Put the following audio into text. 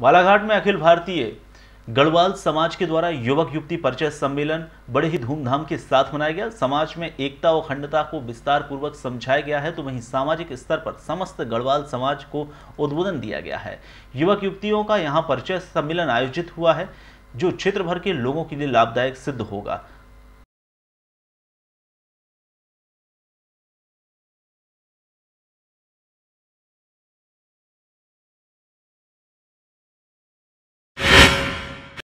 बालाघाट में अखिल भारतीय गढ़वाल समाज के द्वारा युवक युवती परिचय सम्मेलन बड़े ही धूमधाम के साथ मनाया गया समाज में एकता और अखंडता को विस्तार पूर्वक समझाया गया है तो वहीं सामाजिक स्तर पर समस्त गढ़वाल समाज को उद्बोधन दिया गया है युवक युवतियों का यहाँ परिचय सम्मेलन आयोजित हुआ है जो क्षेत्र भर के लोगों के लिए लाभदायक सिद्ध होगा